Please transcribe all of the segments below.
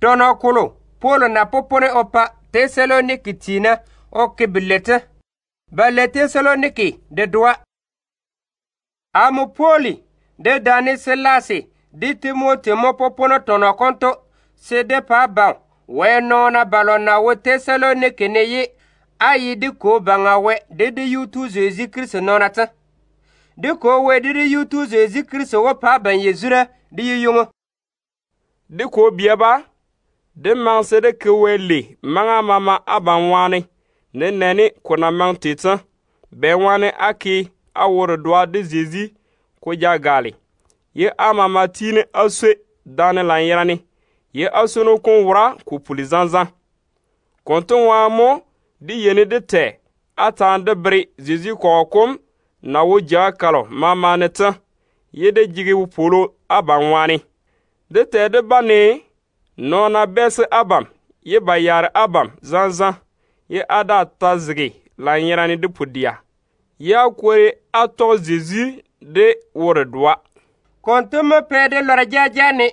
tonokulu polo na popone pa tesaloniki tina o kibilete ba le tesaloniki de duwa amu poli de dani silasi di timoti mo popono tonokonto si de paa baŋ wee noona balo na wo tesaloniki ni yi ayi di ko baŋa we di di yutu zoezi kirisi noona ti di ko we di di yutu zoezi kirisi wo paa baŋ ye zura di yi yuŋo di ko bie ba di maŋsidi ka wee le maŋa mama a ban waani ni nɛni ku na maŋ titã bɛ wani a ki a wuri dɔa de ziezi ko ja gaali ye ama mama tiini a swe daani lan yirani ye a sunu kun wura ku puli zanzan kuntun waa mo di yeni de tɛ a taan di biri ziezi kɔɔ kum na wu jaa kalɔ mamaani tã yi di jigi polo a ban waani di tɛ di ba nee nona bɛsi abam ye ba yaari abam zaŋ-zaŋ ye ada ta zigi la n yẽra ne di pudia yaa kore a tɔg de wuri duwa kɔntɔmɔ pɛɛ de lɔra jaajaani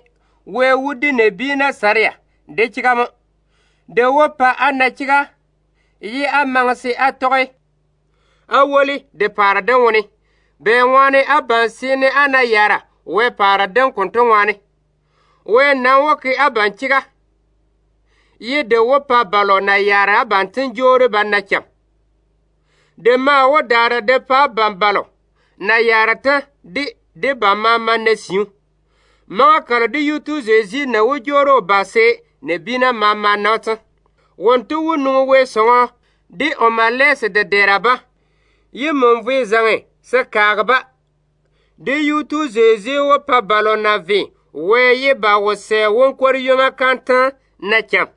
wee wudi ne bii na sariya de chigama de wo pa a na chiga yi a maŋsi a tɔgi a woli de paara den wuni bɛɛ ŋwaani a bansi ne a na yaara wee paara den kuntu wee na woki abanciga yidde wo pa balo na yara abantin joore ban na cam de ma wo daara de pa ban balo na yara ta di di ban ma man na siu maŋa kana di yutu zezi na wo jooro base ne bina ma ma nɔtɔ wontu wo nuŋ wee soŋɔ di o ma lɛɛse de deraba yi mɔnvui zaŋe se kaagba di yutu zezi wo pa balo na vi wee yi bagosɛ wonkor yöŋa kan tã na kyam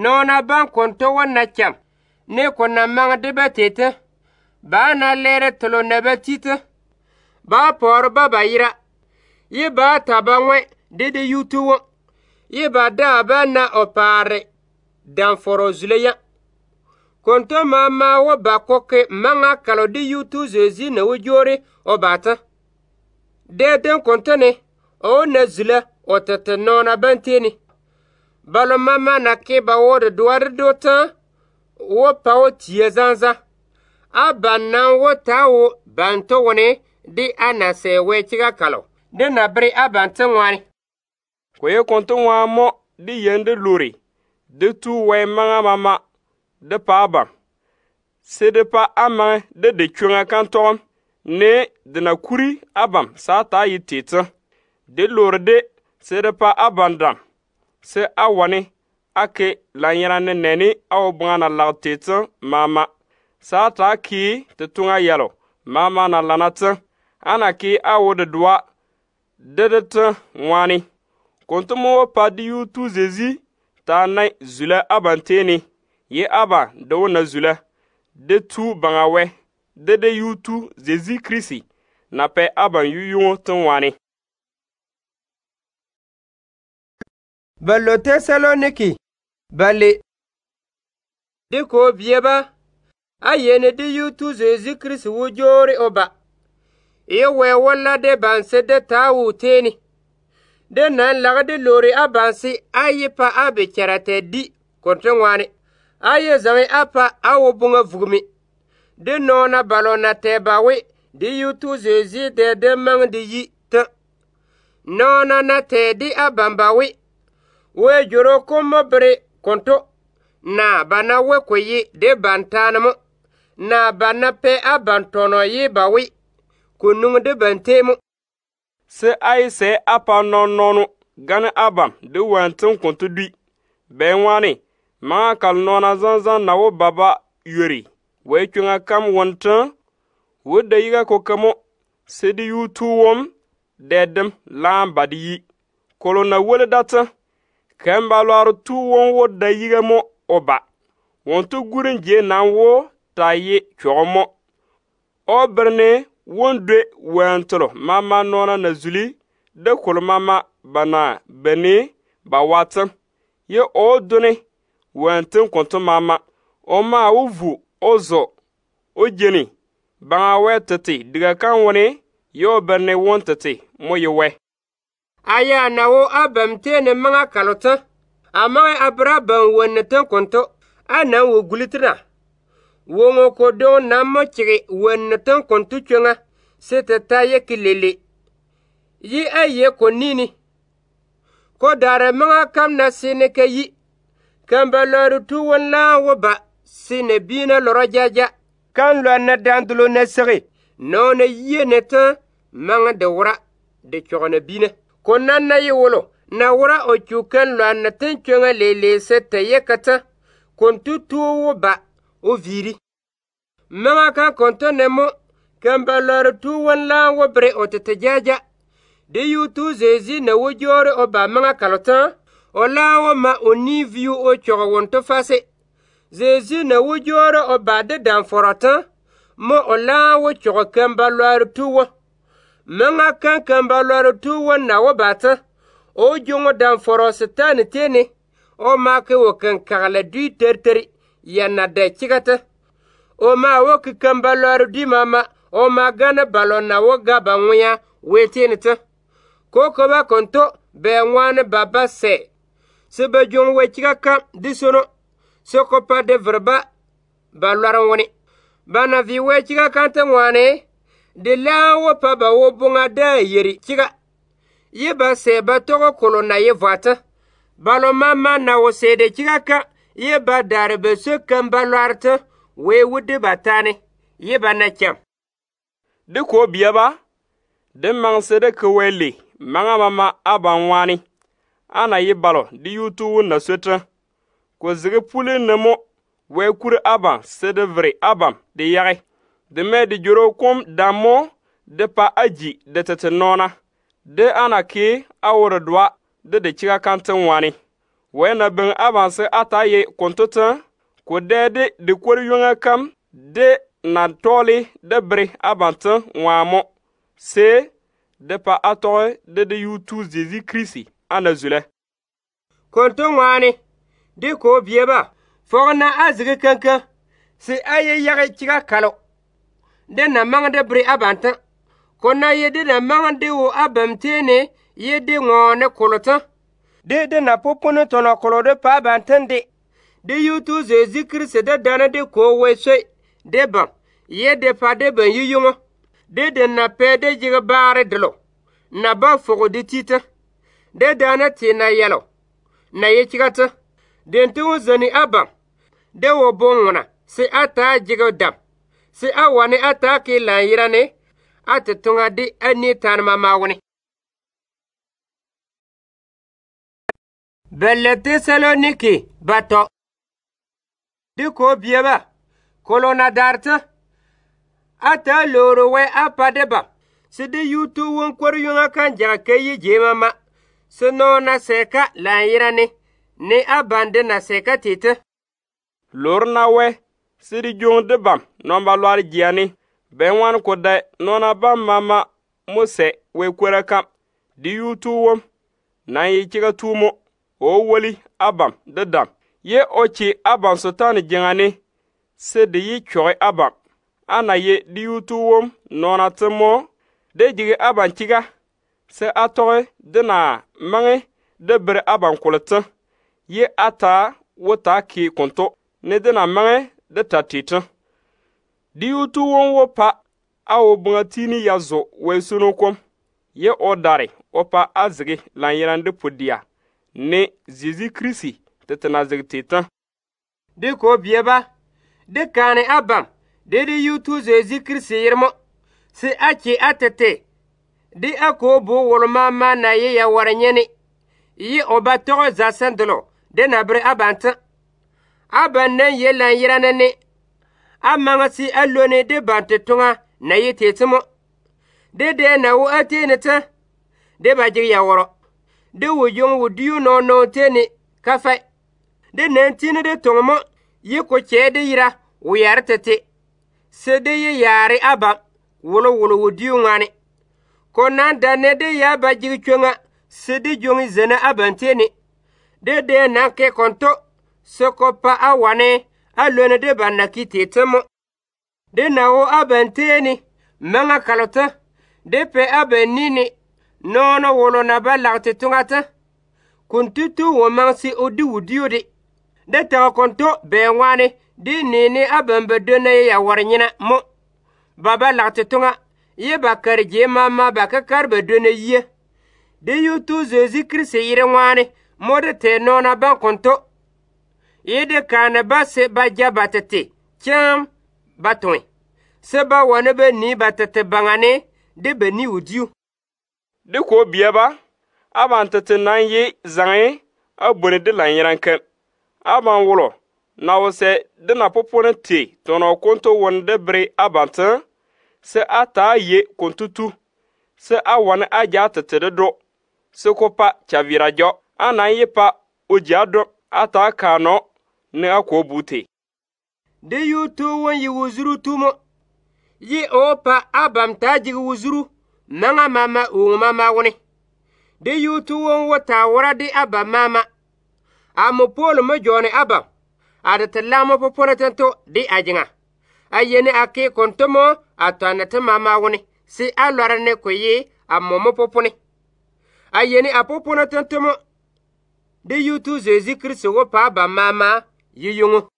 nɔɔna bãn kõn tɩ wa na kyam ne kõn na maŋdbã tetẽ baa na lɛɛrɛ tolo na ba titẽ baa pɔɔr ba ba yira yi baa ta ba ŋwɛ de de yutu wo yi ba daa ba na o paare danfɔrɔ zule yã kõntɔ maa maa wo ba kɔke maŋa kalo de yutu zoezi na wo joore o baatẽ dɛɛtẽn kõntɔ ne o na zula o tete nona banteni balo mama na ke ba wo de duare do tan wo pa wo tie zanza a ban nan wo ta wo ban wone di ana we kalo na bere a ban wani ko konto wa mo di yende lori de tu we manga mama de pa ba se de pa ama de de kyunga ne de na kuri abam sa ta yi tete de loride sede pa abandam se awani ake lanyana ne neni awo bunga na lag tun mama sa ta ki ti tunga yalo mama na lana ana ki awo de duwa dede tun ŋwani kuntumo wo pa di yu tu zezi ta nai zule abanteni ye aba de wo na zule de tu baŋa dede yutu zezi kirisi na pe aban yuyuŋo tun wani. balo tesaloniki bali di ko biyeba a yene di yutu zezi kris wu jori oba iye wewola de banse de ta wuteni de nan lagdi lori a bansi a yipa a be kerate di kontre ŋwani a ye zaŋi a pa a wo buŋa vugumi di nona balo na tebawi di yutu zezi de de maŋ di yi te nona na tedi a bambawi we joro kommo bere konto na bana we kuyi de bantaanemo na bana pe abantono yi bawi kunung de bantemu se ai se apa nononu gani abam de wantun konto dui benwani ma kal nona zanzan na wo baba yori we kpeŋa kam wo de yiga ko kamo sidi yuu tuwom dɛdim laam na wole kemba lɔr tu won wo da yiga mo o ba won tu gurin je nan wo ta ye mo o birni won dwe wentro mama nona na zuli da kul mama bana bani ba watin ye o duni wentin kuntu mama o ma o vu o zo o jeni baŋa wɛ tete diga kan wuni ye birni wun tete mo ye wɛ Aya na wo abam te ni manga kaluti a maŋa abiraban wonni tinkuntu a na wo gulitra Wo ŋo ko doŋ na mo ne ten konto chunga se te ta yeki lele. Yi a ye ko nini. Ko dare manga kam na sini ka yi. lor tu tuwo la wo ba sini biina lɔrɔ jaja. Kan lɔn na dandulo na sigi. Nɔɔ ne yie ne ten manga de wura de chɔgni bina. konnan na yi wolo na wura o cuken lwan na lele se leleese te yekata kontu tuuwo ba o viri. Mama kan konto nemo kemba lɔre tuuwon laan wo bere o tete jaja de yuutu zezi na wo o ba meŋa kalota o laan wo ma o viu o kyɔge wonto fase Zezi na wo o ba de danfɔrɔtãã mo o laan wo kyɔge kemba lɔre tuuwo maŋa kaŋ kaŋ ba lɔre tu wonna wo baata o joŋo dan forɔɔse taane teene o maa ke wo kaŋ dui terteri yɛnna dɛ cigata o maa wo ke ba lɔre dui mama o maa gana balɔn na wo ga ba ŋwea weetiine tɛ ko ba konto bɛɛ ŋwaane ba ba sɛ sɛ ba joŋ we ciga kam sono sɛ pa de vereba ba lɔre ŋwene ba na vi we ciga kaŋ te ŋwaane di laa wo pa ba wo bunga daa yeri chiga yi ba sɛ ba tɔgɔ kolo na yi vɔtɔ balo lo ma ma na wo sɛɛde chiga ka yi ba daare ba kan ba larta wee wu ba taani yi ba na kyam. di ko bia ba de maŋsɛ se ka wee le maŋa ma ma yi balo di yuutu na sotɔ ko zigi pulin na mo wee kuri a ban di viri de me de kom damo de pa aji de tete nona de da awore dwa de de chiga kantin wani wena bin ata ataye kontotin ku de de de kwar yunga kam de na toli de bre abantin wamo se de pa atoy de de yutu zizi krisi ana zule kontu wani de ko biye ba fogna azigi se si aye yagi chiga kalo de na maŋde bere abantã ko na ye de na maŋde wo abamteene ye de ngone kolotã de de na popone tɔnɔ kolode pa bantẽn de de yutu zoe zikirisi de dana de ko we soe de bam ye de pa de ban yiyoŋɔ de de na pe de yig baare dolo na ba fogo de tita de dana tina na na ye cigatã de wo zani a de wo boŋ ŋuna si a jig dam si a wani a taa ki lan yira ni a ti tuŋa di a nii tanima mawuni bɛlɛ ti selo ni ki ba tɔ di ko biyeba kolona darita a taa looro wɛ a pa di ba si di yuutu wonkori yuŋa kan jaa ke yi jeema ma si nɔɔna sɛɛka lan yira ni ni a bandi na sɛɛka titi lor na wɛ sidi juŋ di bam nomba lɔri jiani bɛn wan ku dɛ nɔna bam mama musɛ we kwera kam di yi chiga tuumo o woli abam di dam ye o chi abam sutani jiŋani si yi abam ana ye di nɔna de jigi abam chiga si a tɔgi di maŋi abam ye taa wutaa kii kuntu ni di maŋi da tatita. titin. Di utu won wo pa a o bunga tini ya zo wai suno kom. Ye o dare o pa a zigi lan yiran pudiya. Ne zizi krisi ta tana zigi tita. Di ko biye ba, di kani abam, di di yutu zo krisi yirmo, Si a atete, di ako bo wolma ma na ye ya waranyeni. Yi o ba togo zasen dolo, di nabri abantin. a ban nan ye lan yirana ne a manga si a lo ne de ban te tonga na ye te tumo de de na wo a te ne ta de ba jiga ya woro de wo yong wo diyo no no te ne ka fai de nan ti ne de tonga mo ye ko che de yira wo yare te te se de ye yare a ban wolo wolo wo diyo ngane ko nan da ne de ya ba jiga chunga se de jongi zene a ban te ne de de nan ke konto to soko pa awane alwene de ki kiti temo de nawo aben teni menga kalota de pe aben nini nono wolo na ba lagti tuŋata kun tutu wo maŋsi di di de taŋa konto bee wane, di nini aben be dona ya warinyina mo ba ba lagti tuŋa ye ba kar je mama ba ka kar be dona ye. de yutu zezi krisi yiri wane, mo de te nona ban konto yɩɩd kaana ba se ba ja ba tɩtɩ batoi ba tõe sẽn ba wa ne ba nii ba de ba niu diu dɩ koo biaba a bãn tɩtɩ na n yɩ a bõne dɩ la n yẽrãnkẽ a bãn wʋlɔ nawʋsɛ dɩ na pʋpʋnẽ tɩ tõnɔ kõnto wʋn dɩ bɩrɩ a bãntẽ ye kõntutu se a wãn a gya tɩtɩ dɩ dʋ sɩ kʋ pa kyavɩra gyɔ a na n pa o gya dʋ a ne a ko bute. De yutu won yi wuzuru tumo. Yi opa abam ta jigi wuzuru nanga mama ungu mama wuni. De yutu won wata wara di abam mama. Amu polo mo jone abam. a Ada telamo popona tento di ajinga. a ake kontomo atwanata mama wuni. Si alwara ne ko a koyi amomo popone. Ayene apopona tentomo. De yutu zezi kristo wo pa abam mama. 一用。